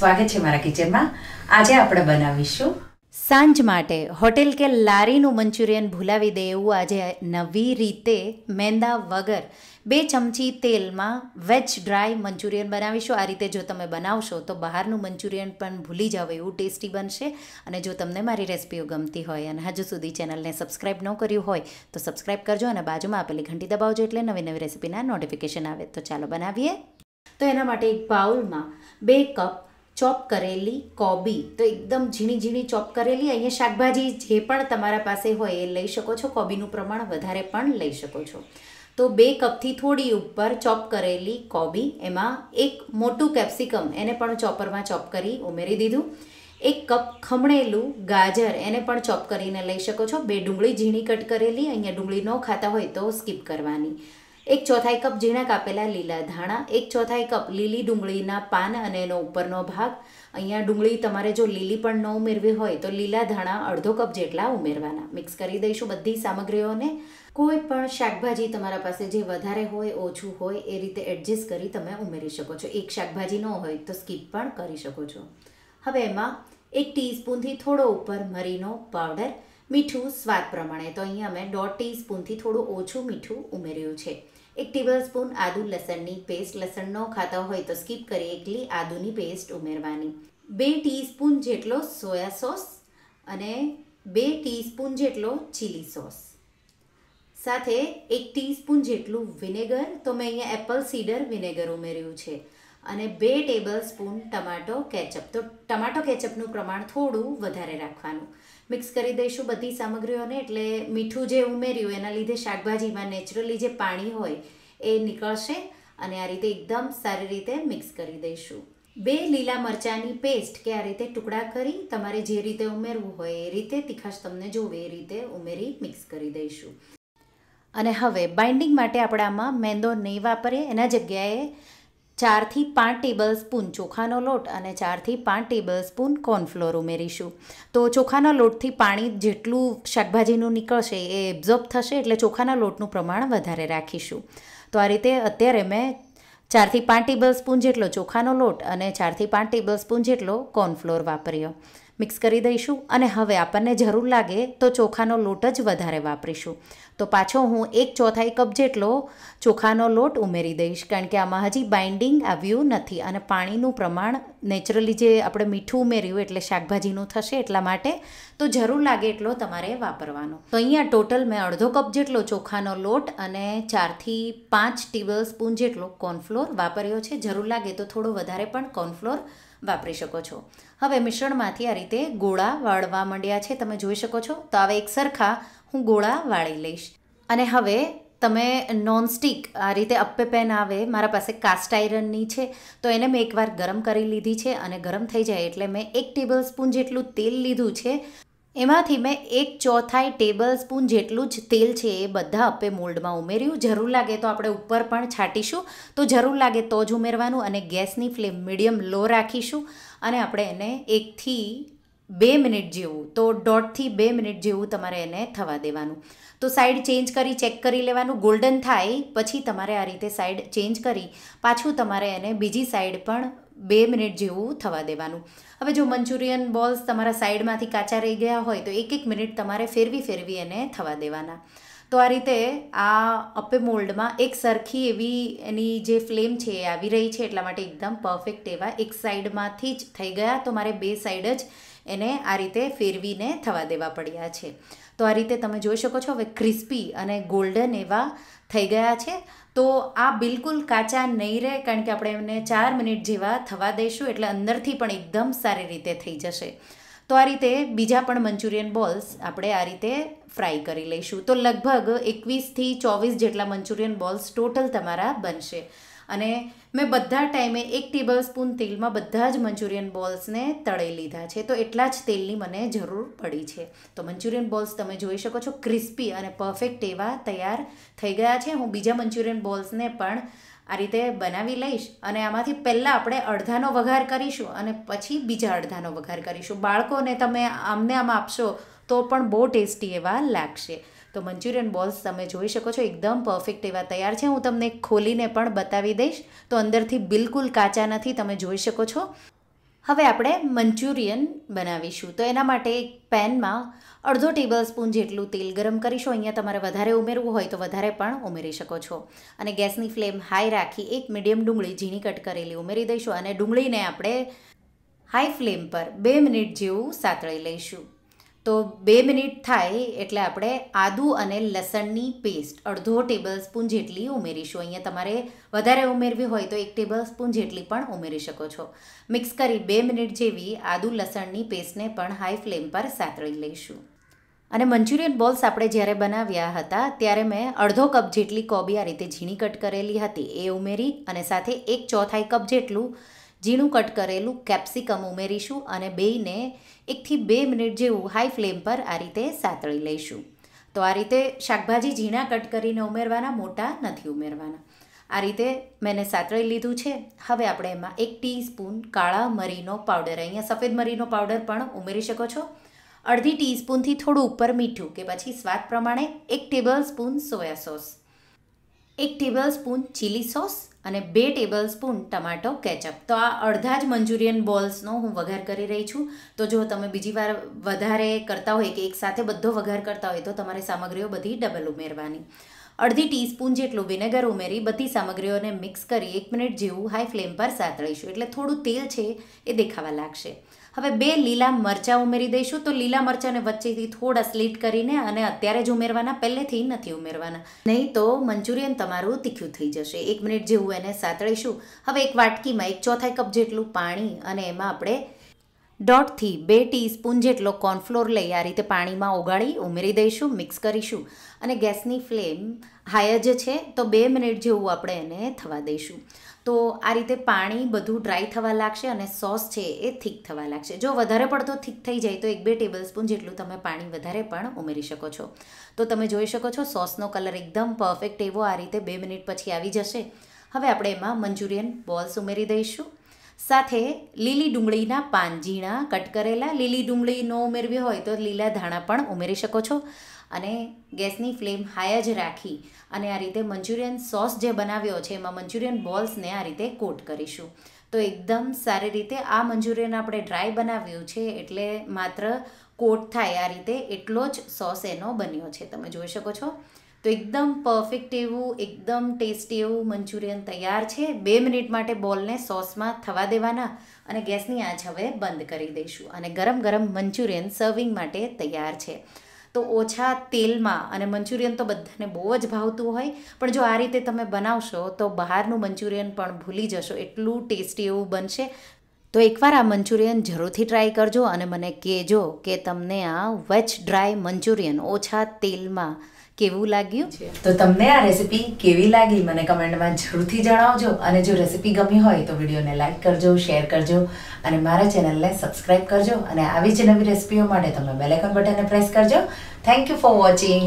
સ્વાગત છે મારા કિચનમાં આજે આપણે બનાવીશું સાંજ માટે હોટેલ કે લારીનું મંચુરિયન ભૂલાવી દે એવું આજે નવી રીતે મેંદા વગર બે ચમચી તેલમાં વેજ ડ્રાય મંચુરિયન બનાવીશું આ રીતે જો તમે બનાવશો તો બહારનું મંચુરિયન પણ ભૂલી જાવ એવું ટેસ્ટી બનશે અને જો તમને મારી રેસિપીઓ ગમતી હોય અને હજુ સુધી ચેનલને સબસ્ક્રાઈબ ન કર્યું હોય તો સબસ્ક્રાઈબ કરજો અને બાજુમાં આપેલી ઘંટી દબાવજો એટલે નવી નવી રેસીપીના નોટિફિકેશન આવે તો ચાલો બનાવીએ તો એના માટે એક બાઉલમાં બે કપ ચોપ કરેલી કોબી તો એકદમ ઝીણી ઝીણી ચોપ કરેલી અહીંયા શાકભાજી જે પણ તમારા પાસે હોય એ લઈ શકો છો કોબીનું પ્રમાણ વધારે પણ લઈ શકો છો તો બે કપથી થોડી ઉપર ચોપ કરેલી કોબી એમાં એક મોટું કેપ્સિકમ એને પણ ચોપરમાં ચોપ કરી ઉમેરી દીધું એક કપ ખમણેલું ગાજર એને પણ ચોપ કરીને લઈ શકો છો બે ડુંગળી ઝીણી કટ કરેલી અહીંયા ડુંગળી ન ખાતા હોય તો સ્કીપ કરવાની એક ચોથાઈ કપ ઝીણા કાપેલા લીલા ધાણા એક ચોથાઈ કપ લીલી ડુંગળીના પાન અને એનો ઉપરનો ભાગ અહીંયા ડુંગળી તમારે જો લીલી પણ ન ઉમેરવી હોય તો લીલા ધાણા અડધો કપ જેટલા ઉમેરવાના મિક્સ કરી દઈશું બધી સામગ્રીઓને કોઈ પણ શાકભાજી તમારા પાસે જે વધારે હોય ઓછું હોય એ રીતે એડજસ્ટ કરી તમે ઉમેરી શકો છો એક શાકભાજી ન હોય તો સ્કીપ પણ કરી શકો છો હવે એમાં એક ટીસ્પૂનથી થોડો ઉપર મરીનો પાવડર મીઠું સ્વાદ પ્રમાણે તો અહીંયા મેં દોઢ ટીસ્પૂનથી થોડું ઓછું મીઠું ઉમેર્યું છે એક ટેબલસ્પૂન આદુ લસણની પેસ્ટ લસણ ન ખાતા હોય તો સ્કીપ કરી એકલી આદુની પેસ્ટ ઉમેરવાની બે ટીસ્પૂન જેટલો સોયા સોસ અને બે ટીસ્પૂન જેટલો ચીલી સોસ સાથે એક ટીસ્પૂન જેટલું વિનેગર તો મેં અહીંયા એપલ સીડર વિનેગર ઉમેર્યું છે અને બે ટેબલ સ્પૂન ટમાટો કેચઅપ તો ટમાટો કેચઅપનું પ્રમાણ થોડું વધારે રાખવાનું મિક્સ કરી દઈશું બધી સામગ્રીઓને એટલે મીઠું જે ઉમેર્યું એના લીધે શાકભાજીમાં નેચરલી જે પાણી હોય એ નીકળશે અને આ રીતે એકદમ સારી રીતે મિક્સ કરી દઈશું બે લીલા મરચાંની પેસ્ટ કે આ રીતે ટુકડા કરી તમારે જે રીતે ઉમેરવું હોય એ રીતે તીખાશ તમને જોવે એ રીતે ઉમેરી મિક્સ કરી દઈશું અને હવે બાઇન્ડિંગ માટે આપણે આમાં મેંદો નહીં વાપરે એના જગ્યાએ ચારથી પાંચ ટેબલ સ્પૂન ચોખાનો લોટ અને ચારથી પાંચ ટેબલ સ્પૂન કોર્નફ્લોર ઉમેરીશું તો ચોખાના લોટથી પાણી જેટલું શાકભાજીનું નીકળશે એ એબ્ઝોર્બ થશે એટલે ચોખાના લોટનું પ્રમાણ વધારે રાખીશું તો આ રીતે અત્યારે મેં ચારથી પાંચ ટેબલ સ્પૂન જેટલો ચોખાનો લોટ અને ચારથી પાંચ ટેબલ સ્પૂન જેટલો કોર્નફ્લોર વાપર્યો મિક્સ કરી દઈશું અને હવે આપણને જરૂર લાગે તો ચોખાનો લોટ જ વધારે વાપરીશું તો પાછો હું એક ચોથાઈ કપ જેટલો ચોખાનો લોટ ઉમેરી દઈશ કારણ કે આમાં હજી બાઇન્ડિંગ આવ્યું નથી અને પાણીનું પ્રમાણ નેચરલી જે આપણે મીઠું ઉમેર્યું એટલે શાકભાજીનું થશે એટલા માટે તો જરૂર લાગે એટલો તમારે વાપરવાનો તો અહીંયા ટોટલ મેં અડધો કપ જેટલો ચોખાનો લોટ અને ચારથી પાંચ ટેબલ સ્પૂન જેટલો કોર્નફ્લોર વાપર્યો છે જરૂર લાગે તો થોડો વધારે પણ કોર્નફ્લોર વાપરી શકો છો હવે મિશ્રણમાંથી આ રીતે ગોળા વાળવા માંડ્યા છે તમે જોઈ શકો છો તો હવે એક સરખા હું ગોળા વાળી લઈશ અને હવે તમે નોનસ્ટિક આ રીતે અપ્પે પેન આવે મારા પાસે કાસ્ટ આયરનની છે તો એને મેં એકવાર ગરમ કરી લીધી છે અને ગરમ થઈ જાય એટલે મેં એક ટેબલ સ્પૂન જેટલું તેલ લીધું છે એમાંથી મેં એક ચોથાઈ ટેબલ સ્પૂન જેટલું જ તેલ છે એ બધા અપે મોલ્ડમાં ઉમેર્યું જરૂર લાગે તો આપણે ઉપર પણ છાંટીશું તો જરૂર લાગે તો જ ઉમેરવાનું અને ગેસની ફ્લેમ મીડિયમ લો રાખીશું અને આપણે એને એકથી બે મિનિટ જેવું તો દોઢથી બે મિનિટ જેવું તમારે એને થવા દેવાનું તો સાઈડ ચેન્જ કરી ચેક કરી લેવાનું ગોલ્ડન થાય પછી તમારે આ રીતે સાઈડ ચેન્જ કરી પાછું તમારે એને બીજી સાઈડ પણ બે મિનિટ જેવું થવા દેવાનું હવે જો મંચુરિયન બોલ્સ તમારા સાઈડમાંથી કાચા રહી ગયા હોય તો એક એક મિનિટ તમારે ફેરવી ફેરવી એને થવા દેવાના તો આ રીતે આ અપે મોલ્ડમાં એક સરખી એવી એની જે ફ્લેમ છે એ આવી રહી છે એટલા માટે એકદમ પરફેક્ટ એવા એક સાઈડમાંથી જ થઈ ગયા તો મારે બે સાઈડ જ એને આ રીતે ફેરવીને થવા દેવા પડ્યા છે તો આ રીતે તમે જોઈ શકો છો હવે ક્રિસ્પી અને ગોલ્ડન એવા થઈ ગયા છે તો આ બિલકુલ કાચા નહીં રહે કારણ કે આપણે એમને ચાર મિનિટ જેવા થવા દઈશું એટલે અંદરથી પણ એકદમ સારી રીતે થઈ જશે તો આ રીતે બીજા પણ મંચુરિયન બોલ્સ આપણે આ રીતે ફ્રાય કરી લઈશું તો લગભગ એકવીસથી ચોવીસ જેટલા મંચુરિયન બોલ્સ ટોટલ તમારા બનશે અને મેં બધા ટાઈમે એક ટેબલ સ્પૂન તેલમાં બધા જ મંચુરિયન બોલ્સને તળી લીધા છે તો એટલા જ તેલની મને જરૂર પડી છે તો મંચુરિયન બોલ્સ તમે જોઈ શકો છો ક્રિસ્પી અને પરફેક્ટ એવા તૈયાર થઈ ગયા છે હું બીજા મંચુરિયન બોલ્સને પણ આ રીતે બનાવી લઈશ અને આમાંથી પહેલાં આપણે અડધાનો વઘાર કરીશું અને પછી બીજા અડધાનો વઘાર કરીશું બાળકોને તમે આમને આમ આપશો તો પણ બહુ ટેસ્ટી એવા લાગશે તો મંચુરિયન બોલ્સ તમે જોઈ શકો છો એકદમ પરફેક્ટ એવા તૈયાર છે હું તમને ખોલીને પણ બતાવી દઈશ તો અંદરથી બિલકુલ કાચા નથી તમે જોઈ શકો છો હવે આપણે મંચુરિયન બનાવીશું તો એના માટે એક પેનમાં અડધો ટેબલ સ્પૂન જેટલું તેલ ગરમ કરીશું અહીંયા તમારે વધારે ઉમેરવું હોય તો વધારે પણ ઉમેરી શકો છો અને ગેસની ફ્લેમ હાઈ રાખી એક મીડિયમ ડુંગળી ઝીણી કટ કરેલી ઉમેરી દઈશું અને ડુંગળીને આપણે હાઈ ફ્લેમ પર બે મિનિટ જેવું સાતળી લઈશું તો બે મિનિટ થાય એટલે આપણે આદુ અને લસણની પેસ્ટ અડધો ટેબલ સ્પૂન જેટલી ઉમેરીશું અહીંયા તમારે વધારે ઉમેરવી હોય તો એક ટેબલ સ્પૂન જેટલી પણ ઉમેરી શકો છો મિક્સ કરી બે મિનિટ જેવી આદુ લસણની પેસ્ટને પણ હાઈ ફ્લેમ પર સાતળી લઈશું અને મંચુરિયન બોલ્સ આપણે જ્યારે બનાવ્યા હતા ત્યારે મેં અડધો કપ જેટલી કોબી આ રીતે ઝીણી કટ કરેલી હતી એ ઉમેરી અને સાથે એક ચોથાઈ કપ જેટલું ઝીણું કટ કરેલું કેપ્સિકમ ઉમેરીશું અને બેયને એકથી બે મિનિટ જેવું હાઈ ફ્લેમ પર આ રીતે સાતળી લઈશું તો આ રીતે શાકભાજી ઝીણા કટ કરીને ઉમેરવાના મોટા નથી ઉમેરવાના આ રીતે મેં સાતળી લીધું છે હવે આપણે એમાં એક ટીસ્પૂન કાળા મરીનો પાવડર અહીંયા સફેદ મરીનો પાવડર પણ ઉમેરી શકો છો અડધી ટીસ્પૂનથી થોડું ઉપર મીઠું કે પછી સ્વાદ પ્રમાણે એક ટેબલ સ્પૂન સોયા સોસ એક ટેબલ સ્પૂન ચીલી સોસ અને બે ટેબલ સ્પૂન ટમાટો કેચઅપ તો આ અડધા જ મંચુરિયન બોલ્સનો હું વઘાર કરી રહી છું તો જો તમે બીજી વાર વધારે કરતા હોય કે એકસાથે બધો વઘાર કરતા હોય તો તમારે સામગ્રીઓ બધી ડબલ ઉમેરવાની અડધી ટીસ્પૂન જેટલું વિનેગર ઉમેરી બધી સામગ્રીઓને મિક્સ કરી એક મિનિટ જેવું હાઈ ફ્લેમ પર સાતળીશું એટલે થોડું તેલ છે એ દેખાવા લાગશે હવે બે લીલા મરચાં ઉમેરી દઈશું તો લીલા મરચાંને વચ્ચેથી થોડા સ્લીટ કરીને અને અત્યારે જ ઉમેરવાના પહેલેથી નથી ઉમેરવાના નહીં તો મંચુરિયન તમારું તીખ્યું થઈ જશે એક મિનિટ જેવું એને સાતળીશું હવે એક વાટકીમાં એક ચોથાઈ કપ જેટલું પાણી અને એમાં આપણે દોઢથી બે ટીસ્પૂન જેટલો કોર્નફ્લોર લઈ આ રીતે પાણીમાં ઓગાળી ઉમેરી દઈશું મિક્સ કરીશું અને ગેસની ફ્લેમ હાય જ છે તો બે મિનિટ જેવું આપણે એને થવા દઈશું તો આ રીતે પાણી બધું ડ્રાય થવા લાગશે અને સોસ છે એ થીક થવા લાગશે જો વધારે પડતો થીક થઈ જાય તો એક બે ટેબલ સ્પૂન જેટલું તમે પાણી વધારે પણ ઉમેરી શકો છો તો તમે જોઈ શકો છો સોસનો કલર એકદમ પરફેક્ટ એવો આ રીતે બે મિનિટ પછી આવી જશે હવે આપણે એમાં મંચુરિયન બોલ્સ ઉમેરી દઈશું સાથે લીલી ડુંગળીના પાન ઝીણા કટ કરેલા લીલી ડુંગળી ન ઉમેરવી હોય તો લીલા ધાણા પણ ઉમેરી શકો છો અને ગેસની ફ્લેમ હાઈ જ રાખી અને આ રીતે મંચુરિયન સોસ જે બનાવ્યો છે એમાં મંચુરિયન બોલ્સને આ રીતે કોટ કરીશું તો એકદમ સારી રીતે આ મંચુરિયન આપણે ડ્રાય બનાવ્યું છે એટલે માત્ર કોટ થાય આ રીતે એટલો જ સોસ એનો બન્યો છે તમે જોઈ શકો છો તો એકદમ પરફેક્ટ એવું એકદમ ટેસ્ટી એવું મંચુરિયન તૈયાર છે બે મિનિટ માટે બોલને સોસમાં થવા દેવાના અને ગેસની આંચ હવે બંધ કરી દઈશું અને ગરમ ગરમ મંચુરિયન સર્વિંગ માટે તૈયાર છે તો ઓછા તેલમાં અને મંચુરિયન તો બધાને બહુ જ ભાવતું હોય પણ જો આ રીતે તમે બનાવશો તો બહારનું મંચુરિયન પણ ભૂલી જશો એટલું ટેસ્ટી એવું બનશે તો એકવાર આ મંચુરિયન જરૂરથી ટ્રાય કરજો અને મને કહેજો કે તમને આ વેજ ડ્રાય મંચુરિયન ઓછા તેલમાં કેવું લાગ્યું તો તમને આ રેસીપી કેવી લાગી મને કમેન્ટમાં જરૂરથી જણાવજો અને જો રેસીપી ગમી હોય તો વિડીયોને લાઇક કરજો શેર કરજો અને મારા ચેનલને સબસ્ક્રાઇબ કરજો અને આવી જ નવી રેસીપીઓ માટે તમે બેલેકન બટનને પ્રેસ કરજો થેન્ક યુ ફોર વોચિંગ